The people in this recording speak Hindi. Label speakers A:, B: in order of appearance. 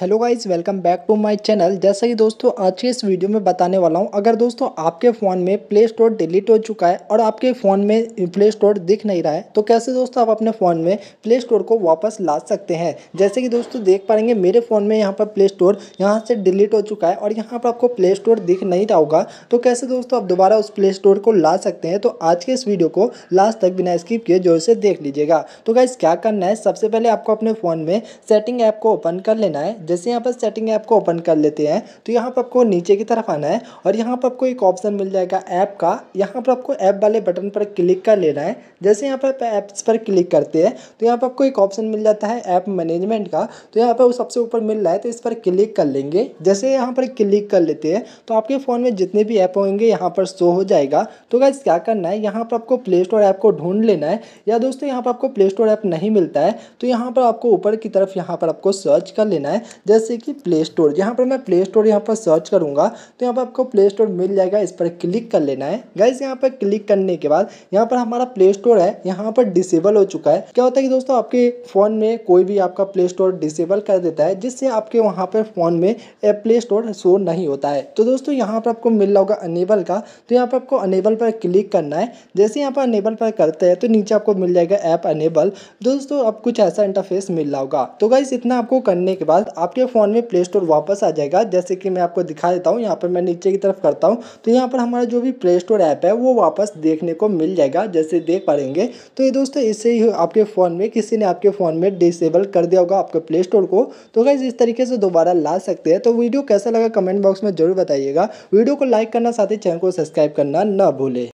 A: hello guys welcome back to my channel जैसा कि दोस्तों आज के इस वीडियो में बताने वाला हूं अगर दोस्तों आपके फ़ोन में प्ले स्टोर डिलीट हो चुका है और आपके फ़ोन में प्ले स्टोर दिख नहीं रहा है तो कैसे दोस्तों आप अपने फ़ोन में प्ले स्टोर को वापस ला सकते हैं जैसे कि दोस्तों देख पाएंगे मेरे फ़ोन में यहाँ पर प्ले स्टोर यहाँ से डिलीट हो चुका है और यहाँ पर आपको प्ले स्टोर दिख नहीं रहा होगा तो कैसे दोस्तों आप दोबारा उस प्ले स्टोर को ला सकते हैं तो आज के इस वीडियो को लास्ट तक बिना स्किप किए जोर से देख लीजिएगा तो गाइज़ क्या करना है सबसे पहले आपको अपने फ़ोन में सेटिंग ऐप को ओपन कर लेना है जैसे यहाँ पर सेटिंग ऐप को ओपन कर लेते हैं तो यहाँ पर आपको नीचे की तरफ आना है और यहाँ पर आपको एक ऑप्शन मिल जाएगा ऐप का यहाँ पर आपको ऐप वाले बटन पर क्लिक कर लेना है जैसे यहाँ पर ऐप्स पर क्लिक करते हैं तो यहाँ पर आपको एक ऑप्शन मिल जाता है ऐप मैनेजमेंट का तो यहाँ पर सबसे ऊपर मिल रहा है तो इस पर क्लिक कर लेंगे जैसे यहाँ पर क्लिक कर लेते हैं तो आपके फ़ोन में जितने भी ऐप होंगे यहाँ पर शो हो जाएगा तो क्या क्या करना है यहाँ पर आपको प्ले स्टोर ऐप को ढूंढ लेना है या दोस्तों यहाँ पर आपको प्ले स्टोर ऐप नहीं मिलता है तो यहाँ पर आपको ऊपर की तरफ यहाँ पर आपको सर्च कर लेना है जैसे कि प्ले स्टोर यहाँ पर मैं प्ले स्टोर यहाँ पर सर्च करूँगा तो यहाँ पर आपको प्ले स्टोर मिल जाएगा इस पर क्लिक कर लेना है गाइज यहाँ पर क्लिक करने के बाद यहाँ पर हमारा प्ले स्टोर है यहाँ पर डिसेबल हो चुका है क्या होता है कि दोस्तों आपके फ़ोन में कोई भी आपका प्ले स्टोर डिसेबल कर देता है जिससे आपके वहाँ पर फ़ोन में प्ले स्टोर शो नहीं होता है तो दोस्तों यहाँ पर आपको मिल रहा होगा अनेबल का तो यहाँ पर आपको अनेबल पर क्लिक करना है जैसे यहाँ पर अनेबल पर करते हैं तो नीचे आपको मिल जाएगा ऐप अनेबल दोस्तों अब कुछ ऐसा इंटरफेस मिल रहा होगा तो गाइज इतना आपको करने के बाद आपके फ़ोन में प्ले स्टोर वापस आ जाएगा जैसे कि मैं आपको दिखा देता हूँ यहाँ पर मैं नीचे की तरफ करता हूँ तो यहाँ पर हमारा जो भी प्ले स्टोर ऐप है वो वापस देखने को मिल जाएगा जैसे देख पाएंगे तो ये दोस्तों इससे ही आपके फ़ोन में किसी ने आपके फ़ोन में डिसेबल कर दिया होगा आपके प्ले स्टोर को तो अगर इस तरीके से दोबारा ला सकते हैं तो वीडियो कैसा लगा कमेंट बॉक्स में जरूर बताइएगा वीडियो को लाइक करना साथ ही चैनल को सब्सक्राइब करना ना भूलें